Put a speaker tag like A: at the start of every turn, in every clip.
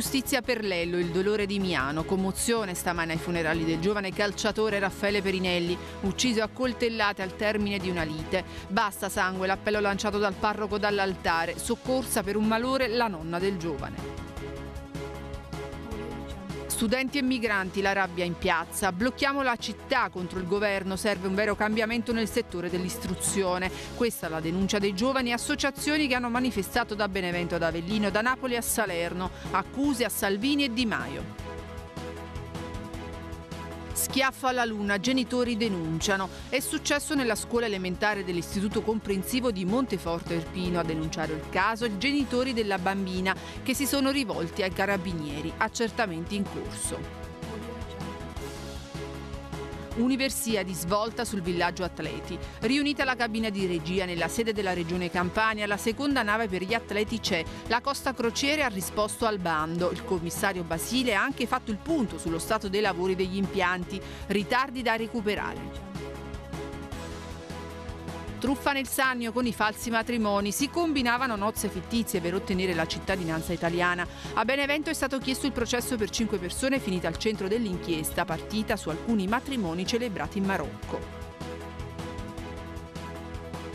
A: Giustizia per Lello, il dolore di Miano, commozione stamane ai funerali del giovane calciatore Raffaele Perinelli, ucciso a coltellate al termine di una lite. Basta sangue, l'appello lanciato dal parroco dall'altare, soccorsa per un malore la nonna del giovane. Studenti e migranti, la rabbia in piazza. Blocchiamo la città contro il governo, serve un vero cambiamento nel settore dell'istruzione. Questa è la denuncia dei giovani e associazioni che hanno manifestato da Benevento ad Avellino, da Napoli a Salerno, accuse a Salvini e Di Maio. Schiaffa alla luna, genitori denunciano. È successo nella scuola elementare dell'Istituto Comprensivo di Monteforte Erpino a denunciare il caso i genitori della bambina che si sono rivolti ai carabinieri, accertamenti in corso. Universia di svolta sul villaggio atleti. Riunita la cabina di regia nella sede della regione Campania, la seconda nave per gli atleti c'è. La Costa Crociere ha risposto al bando. Il commissario Basile ha anche fatto il punto sullo stato dei lavori degli impianti, ritardi da recuperare. Truffa nel Sannio con i falsi matrimoni. Si combinavano nozze fittizie per ottenere la cittadinanza italiana. A Benevento è stato chiesto il processo per cinque persone finita al centro dell'inchiesta partita su alcuni matrimoni celebrati in Marocco.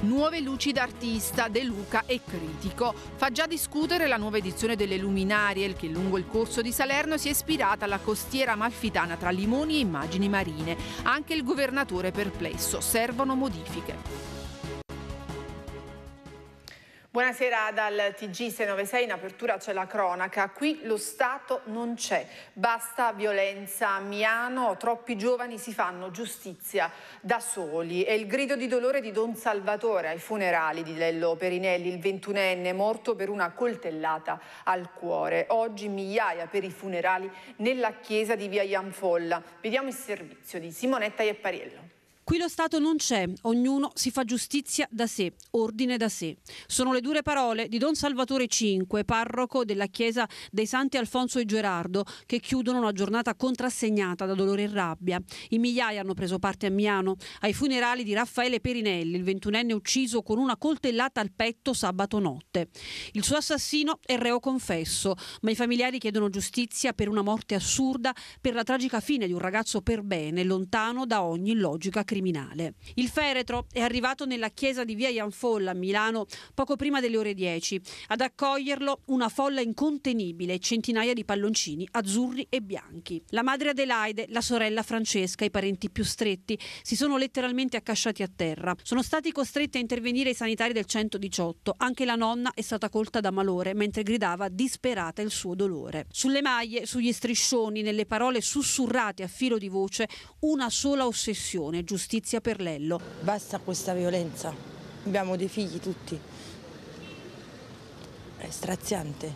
A: Nuove luci d'artista, De Luca e critico. Fa già discutere la nuova edizione delle Luminarie, che lungo il corso di Salerno si è ispirata alla costiera amalfitana tra limoni e immagini marine. Anche il governatore è perplesso. Servono modifiche. Buonasera dal TG696, in apertura c'è la cronaca. Qui lo Stato non c'è, basta violenza a Miano, troppi giovani si fanno giustizia da soli. È il grido di dolore di Don Salvatore ai funerali di Lello Perinelli, il ventunenne morto per una coltellata al cuore. Oggi migliaia per i funerali nella chiesa di Via Ianfolla. Vediamo il servizio di Simonetta Iepariello.
B: Qui lo Stato non c'è, ognuno si fa giustizia da sé, ordine da sé. Sono le dure parole di Don Salvatore V, parroco della chiesa dei Santi Alfonso e Gerardo, che chiudono una giornata contrassegnata da dolore e rabbia. I migliaia hanno preso parte a Miano ai funerali di Raffaele Perinelli, il ventunenne ucciso con una coltellata al petto sabato notte. Il suo assassino è reo confesso, ma i familiari chiedono giustizia per una morte assurda, per la tragica fine di un ragazzo per bene, lontano da ogni logica critica criminale. Il feretro è arrivato nella chiesa di via Ianfolla a Milano poco prima delle ore 10. Ad accoglierlo una folla incontenibile, centinaia di palloncini azzurri e bianchi. La madre Adelaide, la sorella Francesca, i parenti più stretti, si sono letteralmente accasciati a terra. Sono stati costretti a intervenire i sanitari del 118. Anche la nonna è stata colta da malore mentre gridava disperata il suo dolore. Sulle maglie, sugli striscioni, nelle parole sussurrate a filo di voce, una sola ossessione, giustizia giustizia per Lello. Basta questa violenza, abbiamo dei figli tutti. È straziante,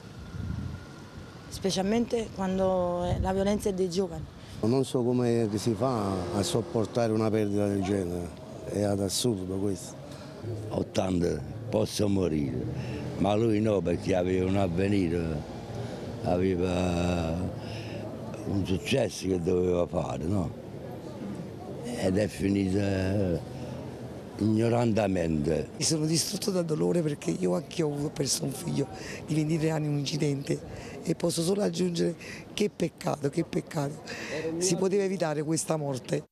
B: specialmente quando la violenza è dei giovani.
C: Non so come si fa a sopportare una
D: perdita del genere, è ad assurdo questo. 80 posso morire, ma lui no perché aveva un avvenire, aveva un successo che doveva fare, no? ed è Hedefinize eh, ignorandamente. Mi sono distrutto dal dolore perché
E: io anche ho perso un figlio di 23 anni in un incidente e posso solo aggiungere che peccato, che peccato. Si poteva evitare questa morte.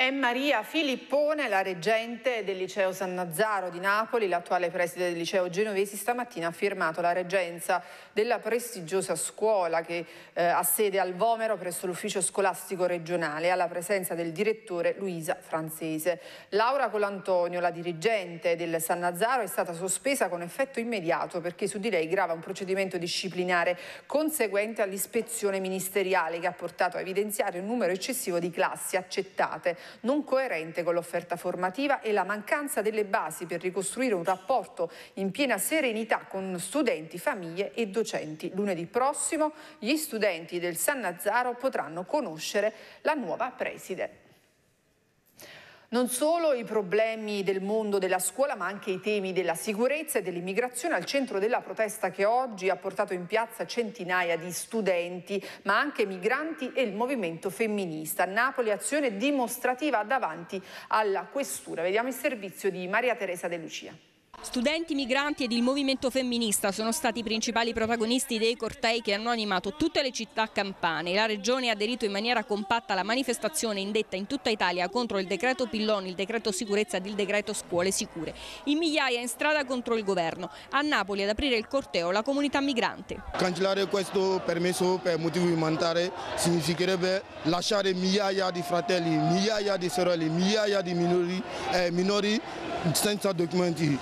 A: È Maria Filippone, la reggente del liceo San Nazzaro di Napoli, l'attuale preside del liceo genovesi, stamattina ha firmato la reggenza della prestigiosa scuola che eh, ha sede al Vomero presso l'ufficio scolastico regionale, alla presenza del direttore Luisa Francese. Laura Colantonio, la dirigente del San Nazzaro, è stata sospesa con effetto immediato perché su di lei grava un procedimento disciplinare conseguente all'ispezione ministeriale che ha portato a evidenziare un numero eccessivo di classi accettate non coerente con l'offerta formativa e la mancanza delle basi per ricostruire un rapporto in piena serenità con studenti, famiglie e docenti. Lunedì prossimo gli studenti del San Nazaro potranno conoscere la nuova preside non solo i problemi del mondo della scuola, ma anche i temi della sicurezza e dell'immigrazione al centro della protesta che oggi ha portato in piazza centinaia di studenti, ma anche migranti e il movimento femminista. Napoli azione dimostrativa davanti alla questura. Vediamo il servizio di Maria Teresa De Lucia.
B: Studenti, migranti ed il movimento femminista sono stati i principali protagonisti dei cortei che hanno animato tutte le città campane. La regione ha aderito in maniera compatta alla manifestazione indetta in tutta Italia contro il decreto Pilloni, il decreto sicurezza ed il decreto scuole sicure. In migliaia in strada contro il governo. A Napoli ad aprire il corteo la comunità migrante.
C: Cancellare questo permesso per motivi umanitari significherebbe lasciare migliaia di fratelli, migliaia di sorelle, migliaia di minori, eh, minori senza documenti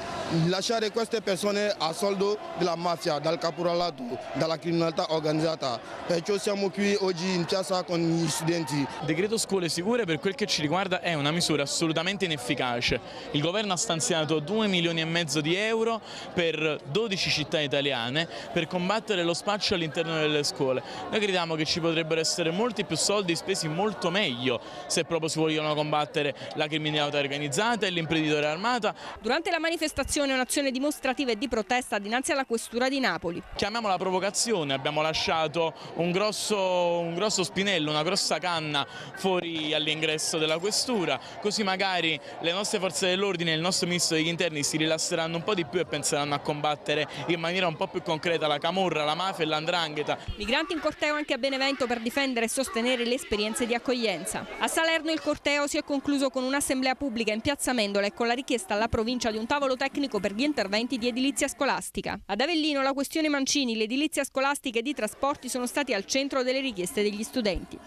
C: lasciare queste persone a soldo della mafia, dal caporalato, dalla criminalità organizzata.
F: Perciò siamo qui oggi in piazza con gli studenti. Il decreto scuole sicure per quel che ci riguarda è una misura assolutamente inefficace. Il governo ha stanziato 2 milioni e mezzo di euro per 12 città italiane per combattere lo spaccio all'interno delle scuole. Noi crediamo che ci potrebbero essere molti più soldi spesi molto meglio se proprio si vogliono combattere la criminalità organizzata e l'imprenditore armata. Durante la manifestazione
B: provocazione un'azione dimostrativa e di protesta dinanzi alla Questura di Napoli.
F: Chiamiamola provocazione, abbiamo lasciato un grosso, un grosso spinello, una grossa canna fuori all'ingresso della Questura, così magari le nostre forze dell'ordine e il nostro ministro degli interni si rilasseranno un po' di più e penseranno a combattere in maniera un po' più concreta la camorra, la mafia e l'andrangheta.
B: Migranti in corteo anche a Benevento per difendere e sostenere le esperienze di accoglienza. A Salerno il corteo si è concluso con un'assemblea pubblica in piazza Mendola e con la richiesta alla provincia di un tavolo tecnico tecnico per gli interventi di edilizia scolastica. Ad Avellino la questione Mancini, l'edilizia scolastica e di trasporti sono stati al centro delle richieste degli studenti.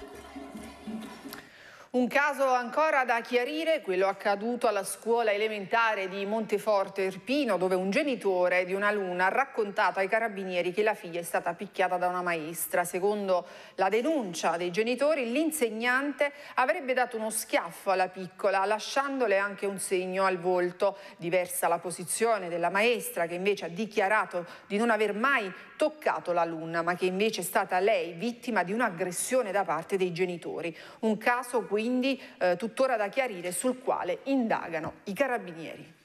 B: Un
A: caso ancora da chiarire, quello accaduto alla scuola elementare di Monteforte Irpino, dove un genitore di una luna ha raccontato ai carabinieri che la figlia è stata picchiata da una maestra. Secondo la denuncia dei genitori, l'insegnante avrebbe dato uno schiaffo alla piccola, lasciandole anche un segno al volto. Diversa la posizione della maestra, che invece ha dichiarato di non aver mai toccato l'alunna, ma che invece è stata lei vittima di un'aggressione da parte dei genitori. Un caso quindi eh, tuttora da chiarire sul quale indagano i carabinieri.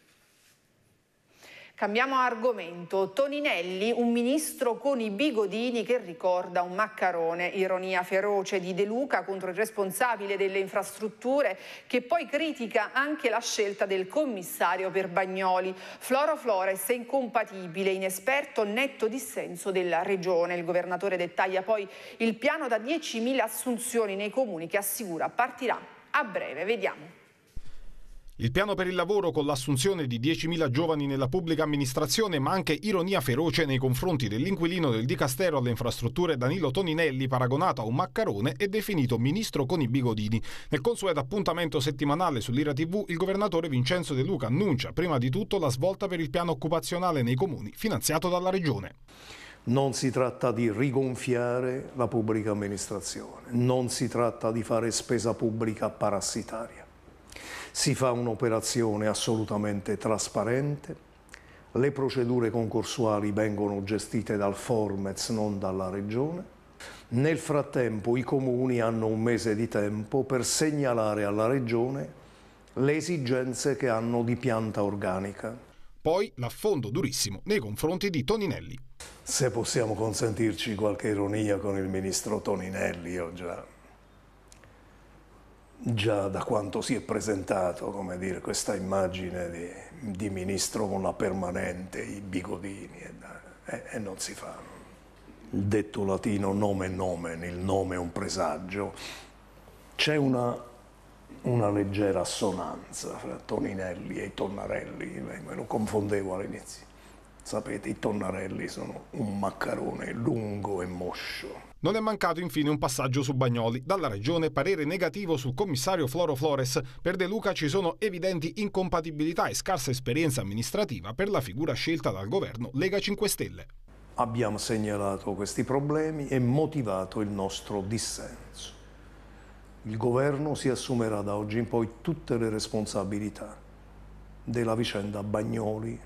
A: Cambiamo argomento. Toninelli, un ministro con i bigodini che ricorda un maccarone. Ironia feroce di De Luca contro il responsabile delle infrastrutture che poi critica anche la scelta del commissario per Bagnoli. Floro Flores è incompatibile, inesperto, netto dissenso della regione. Il governatore dettaglia poi il piano da 10.000 assunzioni nei comuni che assicura partirà a breve. Vediamo.
G: Il piano per il lavoro con l'assunzione di 10.000 giovani nella pubblica amministrazione, ma anche ironia feroce nei confronti dell'inquilino del Dicastero alle infrastrutture Danilo Toninelli, paragonato a un maccarone e definito ministro con i bigodini. Nel consueto appuntamento settimanale sull'Ira TV, il governatore Vincenzo De Luca annuncia prima di tutto la svolta per il piano occupazionale nei comuni finanziato dalla Regione. Non si tratta di
H: rigonfiare la pubblica amministrazione, non si tratta di fare spesa pubblica parassitaria si fa un'operazione assolutamente trasparente, le procedure concorsuali vengono gestite dal Formez, non dalla Regione. Nel frattempo i comuni hanno un mese di tempo per segnalare alla Regione le esigenze che hanno di pianta organica. Poi
G: l'affondo durissimo nei confronti di Toninelli.
H: Se possiamo consentirci qualche ironia con il ministro Toninelli, io già già da quanto si è presentato, come dire, questa immagine di, di ministro con la permanente, i bigodini e, e, e non si fa. Il Detto latino nome nomen, il nome è un presagio, c'è una, una, leggera assonanza fra Toninelli e i Tonnarelli, me lo confondevo all'inizio. Sapete, i Tonnarelli sono un maccarone lungo e moscio,
G: non è mancato infine un passaggio su Bagnoli. Dalla Regione parere negativo sul commissario Floro Flores. Per De Luca ci sono evidenti incompatibilità e scarsa esperienza amministrativa per la figura scelta dal governo Lega 5 Stelle.
H: Abbiamo segnalato questi problemi e motivato il nostro dissenso. Il governo si assumerà da oggi in poi tutte le responsabilità della vicenda Bagnoli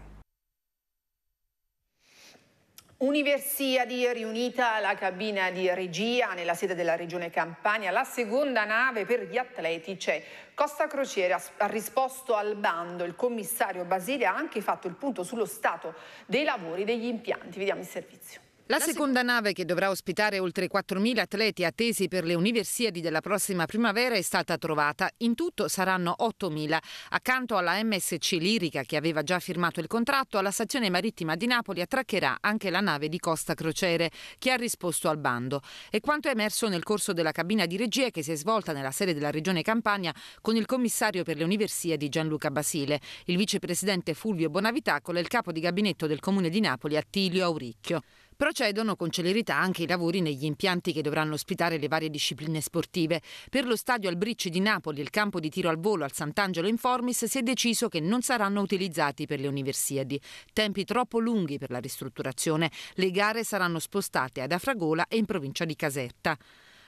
A: Universiadi riunita la cabina di regia nella sede della Regione Campania, la seconda nave per gli atleti c'è. Costa Crociere ha risposto al bando, il commissario Basile ha anche fatto il punto sullo stato dei lavori degli impianti. Vediamo il servizio.
E: La seconda nave che dovrà ospitare oltre 4.000 atleti attesi per le Universiadi della prossima primavera è stata trovata. In tutto saranno 8.000. Accanto alla MSC Lirica, che aveva già firmato il contratto, alla stazione marittima di Napoli attraccherà anche la nave di Costa Crociere, che ha risposto al bando. E quanto è emerso nel corso della cabina di regia che si è svolta nella sede della Regione Campania con il commissario per le Universiadi Gianluca Basile, il vicepresidente Fulvio Bonavitacolo e il capo di gabinetto del Comune di Napoli Attilio Auricchio. Procedono con celerità anche i lavori negli impianti che dovranno ospitare le varie discipline sportive. Per lo stadio Albricci di Napoli e il campo di tiro al volo al Sant'Angelo Informis si è deciso che non saranno utilizzati per le Universiadi. Tempi troppo lunghi per la ristrutturazione. Le gare saranno spostate ad Afragola e in provincia di Caserta.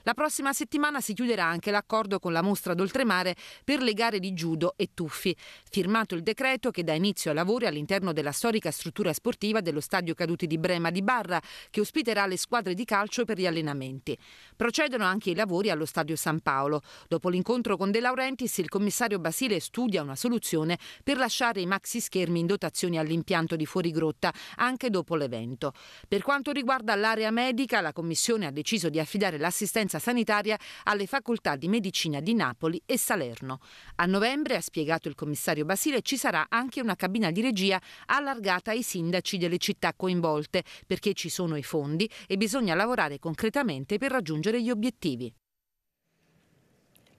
E: La prossima settimana si chiuderà anche l'accordo con la mostra d'oltremare per le gare di judo e tuffi. Firmato il decreto che dà inizio ai lavori all'interno della storica struttura sportiva dello Stadio Caduti di Brema di Barra, che ospiterà le squadre di calcio per gli allenamenti. Procedono anche i lavori allo Stadio San Paolo. Dopo l'incontro con De Laurentiis, il commissario Basile studia una soluzione per lasciare i maxi schermi in dotazione all'impianto di Fuorigrotta anche dopo l'evento. Per quanto riguarda l'area medica, la Commissione ha deciso di affidare l'assistenza assistenza sanitaria alle facoltà di medicina di Napoli e Salerno. A novembre, ha spiegato il commissario Basile, ci sarà anche una cabina di regia allargata ai sindaci delle città coinvolte, perché ci sono i fondi e bisogna lavorare concretamente per raggiungere gli obiettivi.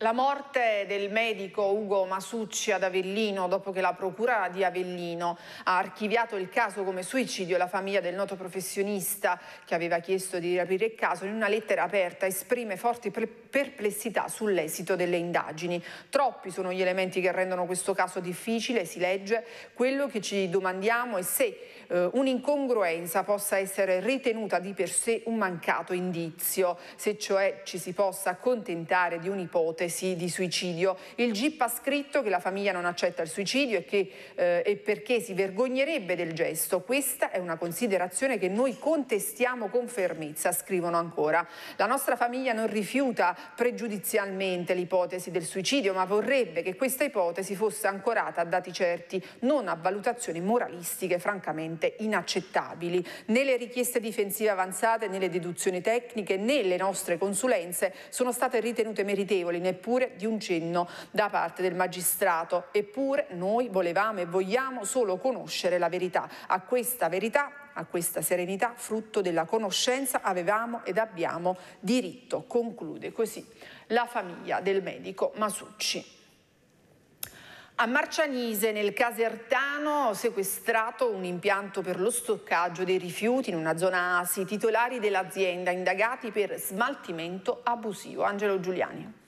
A: La morte del medico Ugo Masucci ad Avellino dopo che la procura di Avellino ha archiviato il caso come suicidio la famiglia del noto professionista che aveva chiesto di riaprire il caso in una lettera aperta esprime forti preoccupazioni perplessità sull'esito delle indagini. Troppi sono gli elementi che rendono questo caso difficile, si legge. Quello che ci domandiamo è se eh, un'incongruenza possa essere ritenuta di per sé un mancato indizio, se cioè ci si possa accontentare di un'ipotesi di suicidio. Il GIP ha scritto che la famiglia non accetta il suicidio e, che, eh, e perché si vergognerebbe del gesto. Questa è una considerazione che noi contestiamo con fermezza, scrivono ancora. La nostra famiglia non rifiuta pregiudizialmente l'ipotesi del suicidio, ma vorrebbe che questa ipotesi fosse ancorata a dati certi, non a valutazioni moralistiche francamente inaccettabili. Né le richieste difensive avanzate, né le deduzioni tecniche, né le nostre consulenze sono state ritenute meritevoli neppure di un cenno da parte del magistrato. Eppure noi volevamo e vogliamo solo conoscere la verità. A questa verità a questa serenità, frutto della conoscenza, avevamo ed abbiamo diritto. Conclude così la famiglia del medico Masucci. A Marcianise, nel Casertano, sequestrato un impianto per lo stoccaggio dei rifiuti in una zona ASI, titolari dell'azienda indagati per smaltimento abusivo. Angelo Giuliani.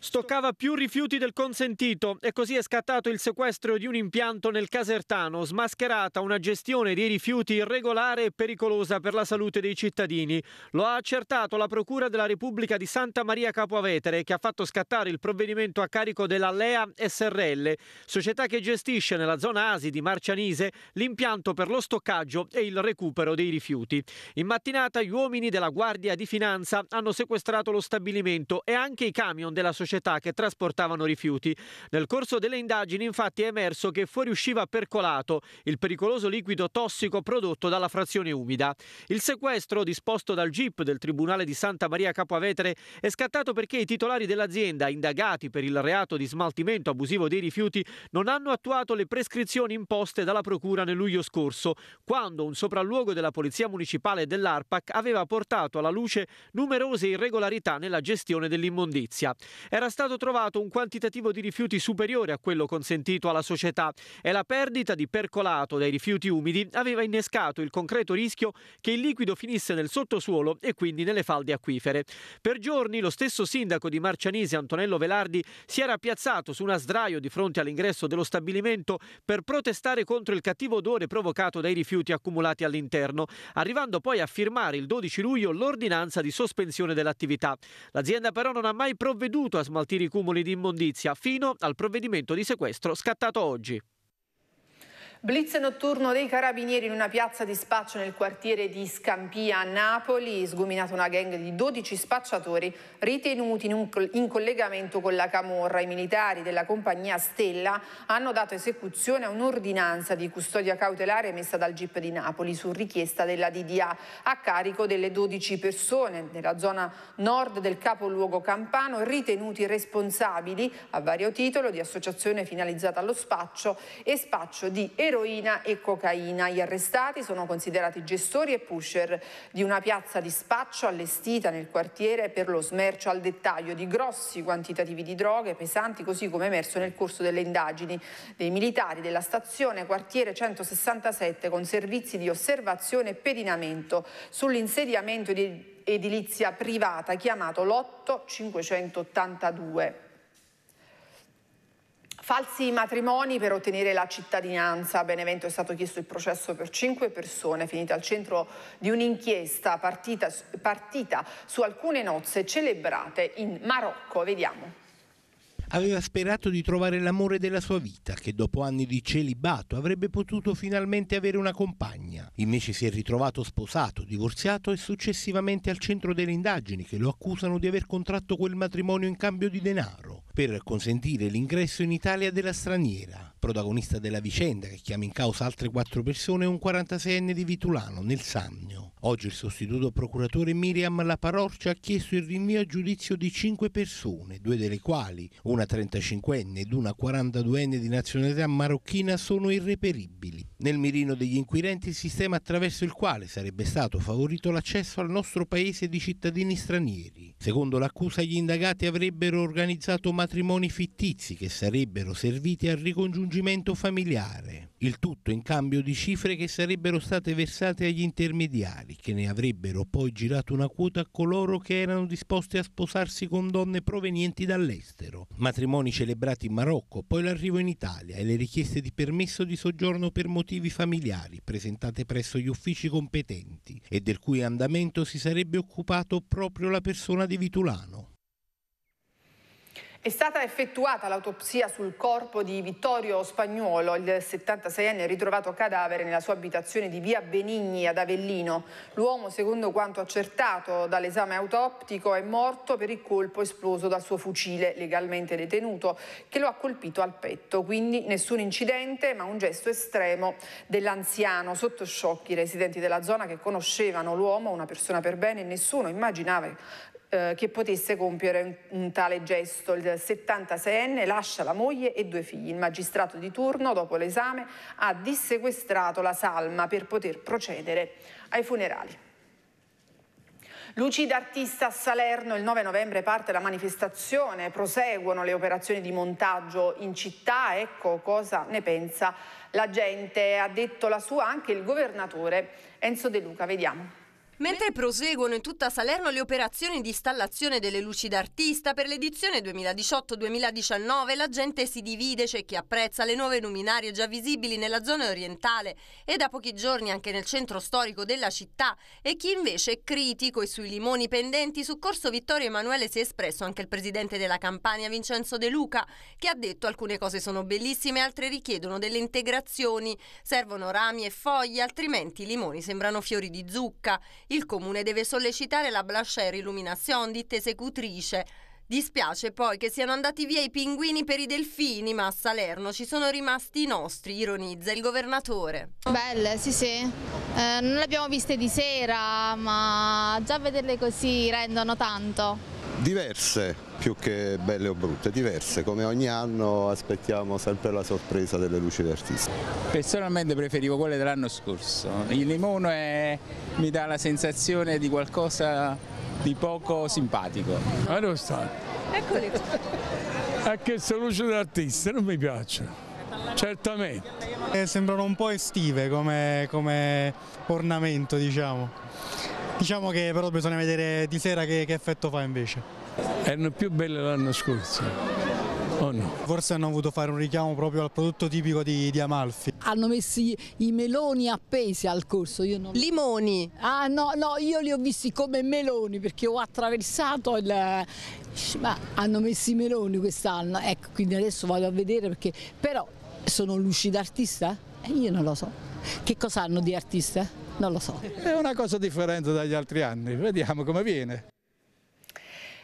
F: Stoccava più rifiuti del consentito e così è scattato il sequestro di un impianto nel Casertano, smascherata una gestione dei rifiuti irregolare e pericolosa per la salute dei cittadini. Lo ha accertato la Procura della Repubblica di Santa Maria Capoavetere che ha fatto scattare il provvedimento a carico della Lea SRL, società che gestisce nella zona Asi di Marcianise l'impianto per lo stoccaggio e il recupero dei rifiuti. In mattinata gli uomini della Guardia di Finanza hanno sequestrato lo stabilimento e anche i camion della società società che trasportavano rifiuti. Nel corso delle indagini infatti è emerso che fuoriusciva percolato il pericoloso liquido tossico prodotto dalla frazione umida. Il sequestro disposto dal GIP del Tribunale di Santa Maria Capoavetere è scattato perché i titolari dell'azienda indagati per il reato di smaltimento abusivo dei rifiuti non hanno attuato le prescrizioni imposte dalla Procura nel luglio scorso, quando un sopralluogo della Polizia Municipale dell'ARPAC aveva portato alla luce numerose irregolarità nella gestione dell'immondizia. Era era stato trovato un quantitativo di rifiuti superiore a quello consentito alla società e la perdita di percolato dai rifiuti umidi aveva innescato il concreto rischio che il liquido finisse nel sottosuolo e quindi nelle falde acquifere. Per giorni lo stesso sindaco di Marcianise, Antonello Velardi, si era piazzato su una sdraio di fronte all'ingresso dello stabilimento per protestare contro il cattivo odore provocato dai rifiuti accumulati all'interno, arrivando poi a firmare il 12 luglio l'ordinanza di sospensione dell'attività. L'azienda però non ha mai provveduto a smaltire i cumuli di immondizia fino al provvedimento di sequestro scattato oggi.
A: Blitz notturno dei carabinieri in una piazza di spaccio nel quartiere di Scampia a Napoli, sgominata una gang di 12 spacciatori ritenuti in, un, in, collegamento con la Camorra. I militari della compagnia Stella hanno dato esecuzione a un'ordinanza di custodia cautelare emessa dal GIP di Napoli su richiesta della DDA a carico delle 12 persone nella zona nord del capoluogo campano ritenuti responsabili a vario titolo di associazione finalizzata allo spaccio e spaccio di eroina e cocaina. Gli arrestati sono considerati gestori e pusher di una piazza di spaccio allestita nel quartiere per lo smercio al dettaglio di grossi quantitativi di droghe pesanti, così come emerso nel corso delle indagini dei militari della stazione quartiere 167 con servizi di osservazione e pedinamento sull'insediamento di edilizia privata chiamato Lotto 582. Falsi matrimoni per ottenere la cittadinanza. A Benevento è stato chiesto il processo per cinque persone, finita al centro di un'inchiesta partita, partita su alcune nozze celebrate in Marocco. Vediamo.
C: Aveva sperato di trovare l'amore della sua vita, che dopo anni di celibato avrebbe potuto finalmente avere una compagna. Invece si è ritrovato sposato, divorziato e successivamente al centro delle indagini che lo accusano di aver contratto quel matrimonio in cambio di denaro per consentire l'ingresso in Italia della straniera. Protagonista della vicenda, che chiama in causa altre quattro persone, è un 46enne di Vitulano, nel Sannio. Oggi il sostituto procuratore Miriam Laparorcia ha chiesto il rinvio a giudizio di cinque persone, due delle quali, una 35enne ed una 42enne di nazionalità marocchina, sono irreperibili. Nel mirino degli inquirenti il sistema attraverso il quale sarebbe stato favorito l'accesso al nostro paese di cittadini stranieri. Secondo l'accusa gli indagati avrebbero organizzato matrimonio matrimoni fittizi che sarebbero serviti al ricongiungimento familiare, il tutto in cambio di cifre che sarebbero state versate agli intermediari, che ne avrebbero poi girato una quota a coloro che erano disposti a sposarsi con donne provenienti dall'estero. Matrimoni celebrati in Marocco, poi l'arrivo in Italia e le richieste di permesso di soggiorno per motivi familiari presentate presso gli uffici competenti e del cui andamento si sarebbe occupato proprio la persona di Vitulano.
A: È stata effettuata l'autopsia sul corpo di Vittorio Spagnuolo, il 76enne ritrovato cadavere nella sua abitazione di via Benigni ad Avellino. L'uomo, secondo quanto accertato dall'esame autoptico, è morto per il colpo esploso dal suo fucile legalmente detenuto, che lo ha colpito al petto. Quindi nessun incidente, ma un gesto estremo dell'anziano. Sotto shock i residenti della zona che conoscevano l'uomo, una persona per bene, e nessuno immaginava eh, che potesse compiere un, un tale gesto. Il 76enne lascia la moglie e due figli. Il magistrato di turno, dopo l'esame, ha dissequestrato la salma per poter procedere ai funerali. Lucida Artista a Salerno, il 9 novembre parte la manifestazione, proseguono le operazioni di montaggio in città, ecco cosa ne pensa la gente, ha detto la sua anche il governatore Enzo De Luca, vediamo.
B: Mentre proseguono in tutta Salerno le operazioni di installazione delle luci d'artista per l'edizione 2018-2019, la gente si divide, c'è chi apprezza le nuove luminarie già visibili nella zona orientale e da pochi giorni anche nel centro storico della città e chi invece è critico e sui limoni pendenti su Corso Vittorio Emanuele si è espresso anche il presidente della Campania Vincenzo De Luca che ha detto alcune cose sono bellissime, altre richiedono delle integrazioni, servono rami e foglie, altrimenti i limoni sembrano fiori di zucca. Il comune deve sollecitare la Blacher Illumination, ditta esecutrice, Dispiace poi che siano andati via i pinguini per i delfini, ma a Salerno ci sono rimasti i nostri, ironizza il governatore. Belle,
A: sì sì, eh, non le abbiamo viste di sera, ma già vederle così rendono tanto
C: diverse più che belle o brutte, diverse, come ogni anno aspettiamo sempre la sorpresa delle luci d'artista. Personalmente preferivo quelle dell'anno scorso, il limone è... mi dà la sensazione di qualcosa
H: di poco simpatico. Ma dove sta?
B: Eccoli qua.
H: È che sono luci
F: d'artista, non mi piacciono. Certamente. Eh, sembrano un po' estive come, come ornamento, diciamo. Diciamo che però bisogna vedere di sera che, che effetto fa invece. Erano più belle l'anno scorso. Oh no. Forse hanno voluto fare un richiamo proprio al prodotto tipico di, di Amalfi. Hanno messo i, i meloni
E: appesi al corso. Non... Limoni? Ah no, no, io li ho visti come meloni perché
A: ho attraversato il... Ma hanno messo i meloni quest'anno, ecco, quindi
E: adesso vado a vedere perché... Però sono lucida artista? Eh, io non lo so. Che cosa hanno di artista? Eh? non lo so.
F: È una cosa differente dagli altri anni, vediamo come viene.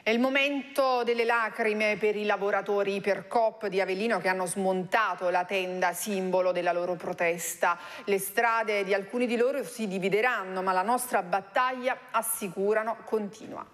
A: È il momento delle lacrime per i lavoratori per Ipercop di Avellino che hanno smontato la tenda simbolo della loro protesta. Le strade di alcuni di loro si divideranno, ma la nostra battaglia, assicurano, continua.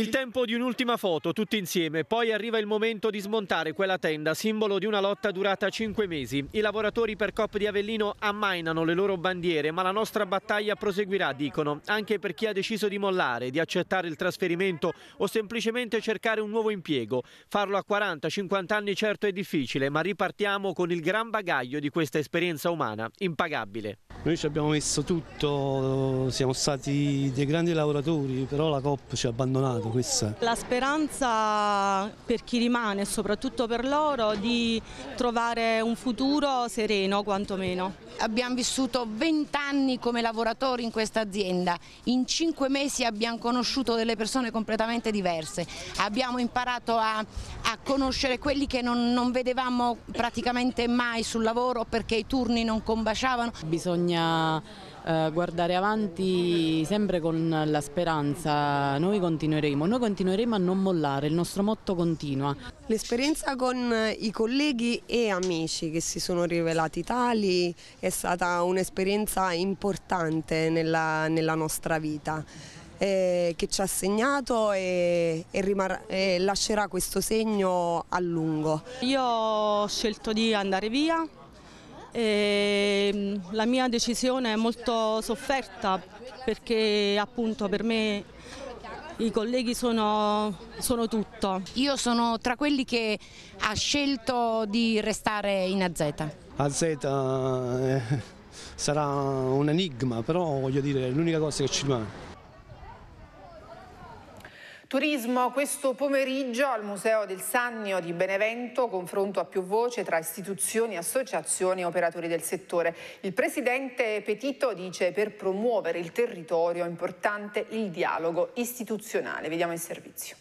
F: Il tempo di un'ultima foto, tutti insieme, poi arriva il momento di smontare quella tenda, simbolo di una lotta durata cinque mesi. I lavoratori per COP di Avellino ammainano le loro bandiere, ma la nostra battaglia proseguirà, dicono, anche per chi ha deciso di mollare, di accettare il trasferimento o semplicemente cercare un nuovo impiego. Farlo a 40-50 anni certo è difficile, ma ripartiamo con il gran bagaglio di questa esperienza umana, impagabile.
C: Noi ci abbiamo messo tutto, siamo stati dei grandi lavoratori, però la COP ci ha abbandonato questa?
B: La speranza per chi rimane soprattutto per
E: loro di trovare un futuro sereno quantomeno. Abbiamo vissuto 20 anni come lavoratori in questa azienda, in 5 mesi abbiamo conosciuto delle persone completamente diverse, abbiamo imparato a, a conoscere quelli che non, non vedevamo praticamente mai sul lavoro perché i turni non combaciavano. Bisogna eh, guardare avanti sempre con la speranza, noi continueremo, noi continueremo a non mollare, il nostro motto continua. L'esperienza con eh, i colleghi e amici che si sono rivelati tali è stata un'esperienza importante nella, nella nostra vita. Eh, che ci ha segnato e, e, e lascerà questo segno a lungo.
B: Io ho scelto di andare via e ehm, la mia decisione è molto sofferta perché appunto per me
E: i colleghi sono, sono, tutto. Io sono tra quelli che ha scelto di restare in AZ.
H: AZ eh,
C: sarà un enigma, però voglio dire, è l'unica cosa che ci rimane.
A: Turismo questo pomeriggio al Museo del Sannio di Benevento, confronto a più voce tra istituzioni, associazioni e operatori del settore. Il presidente Petito dice per promuovere il territorio è importante il dialogo
B: istituzionale. Vediamo il servizio.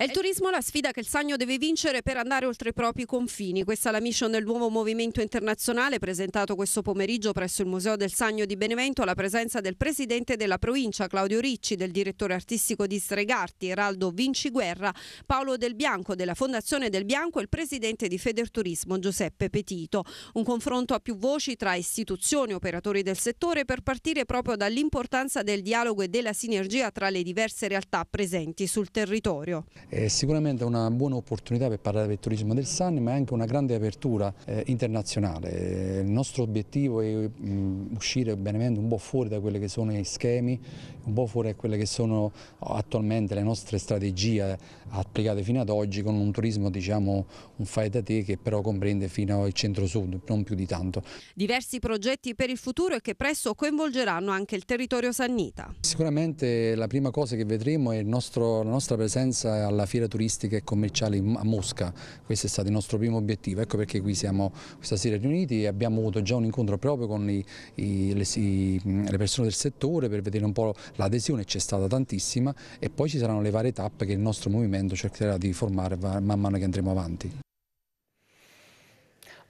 B: È il turismo la sfida che il Sagno deve vincere per andare oltre i propri confini. Questa è la mission del nuovo movimento internazionale presentato questo pomeriggio presso il Museo del Sagno di Benevento alla presenza del presidente della provincia Claudio Ricci, del direttore artistico di Stregarti Eraldo Vinci Guerra, Paolo Del Bianco della Fondazione Del Bianco e il presidente di Federturismo Giuseppe Petito. Un confronto a più voci tra istituzioni e operatori del settore per partire proprio dall'importanza del dialogo e della sinergia tra le diverse realtà presenti sul territorio.
F: È sicuramente una buona opportunità per parlare del turismo del San,
A: ma è anche una grande apertura eh, internazionale. Il nostro obiettivo è mh, mm, uscire un po' fuori da quelli che sono i schemi, un po' fuori da quelle che sono attualmente le nostre strategie applicate fino ad oggi con un turismo diciamo un fai da te che però comprende fino al centro-sud, non più di tanto.
B: Diversi progetti per il futuro e che presto coinvolgeranno anche il territorio sannita.
A: Sicuramente la prima cosa che vedremo è nostro, la nostra presenza alla fiera turistica e commerciale a Mosca, questo è stato il nostro primo obiettivo, ecco perché qui siamo questa sera riuniti e abbiamo avuto già un incontro proprio con i, i, le, i, le, persone del settore per vedere un po' l'adesione, c'è stata tantissima e poi
D: ci saranno le varie tappe che il nostro movimento cercherà di formare man mano che andremo avanti.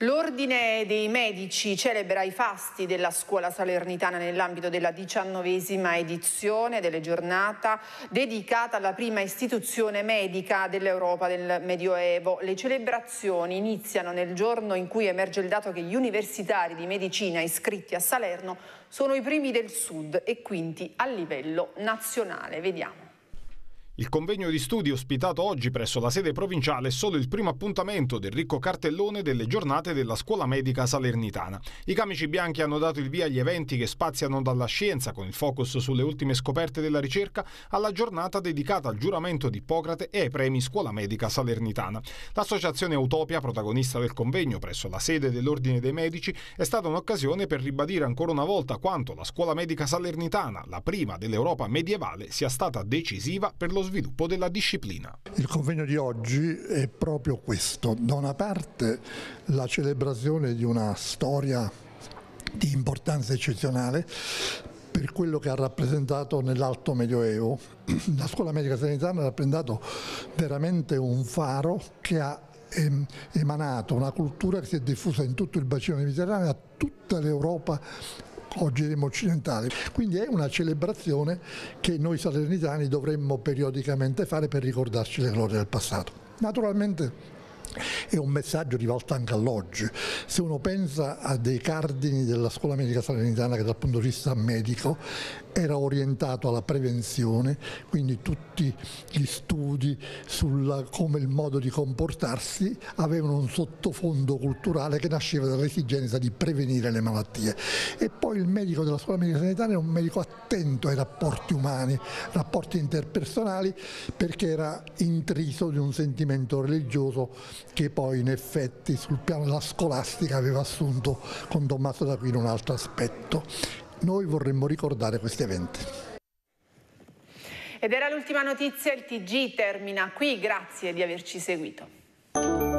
A: L'Ordine dei Medici celebra i fasti della scuola salernitana nell'ambito della diciannovesima edizione delle giornata dedicata alla prima istituzione medica dell'Europa del Medioevo. Le celebrazioni iniziano nel giorno in cui emerge il dato che gli universitari di medicina iscritti a Salerno sono i primi del sud e quindi a livello nazionale. Vediamo.
G: Il convegno di studi ospitato oggi presso la sede provinciale è solo il primo appuntamento del ricco cartellone delle giornate della scuola medica salernitana. I camici bianchi hanno dato il via agli eventi che spaziano dalla scienza, con il focus sulle ultime scoperte della ricerca, alla giornata dedicata al giuramento di Ippocrate e ai premi scuola medica salernitana. L'associazione Utopia, protagonista del convegno presso la sede dell'Ordine dei Medici, è stata un'occasione per ribadire ancora una volta quanto la scuola medica salernitana, la prima dell'Europa medievale, sia stata decisiva per lo sviluppo sviluppo della disciplina.
D: Il convegno di oggi è proprio questo. Da una parte la celebrazione di una storia di importanza eccezionale per quello che ha rappresentato nell'alto medioevo. La scuola medica sanitaria ha rappresentato veramente un faro che ha emanato una cultura che si è diffusa in tutto il bacino mediterraneo, a tutta l'Europa oggi remo occidentale. Quindi è una celebrazione che noi salernitani dovremmo periodicamente fare per ricordarci le glorie del passato. Naturalmente è un messaggio rivolto anche all'oggi. Se uno pensa a dei cardini della scuola medica salernitana che dal punto di vista medico era orientato alla prevenzione, quindi tutti gli studi su come il modo di comportarsi avevano un sottofondo culturale che nasceva dall'esigenza di prevenire le malattie. E poi il medico della scuola medica sanitaria era un medico attento ai rapporti umani, rapporti interpersonali, perché era intriso di un sentimento religioso che poi in effetti sul piano della scolastica aveva assunto con Tommaso d'Aquino un altro aspetto. Noi vorremmo ricordare questi eventi.
A: Ed era l'ultima notizia, il TG termina qui, grazie di averci seguito.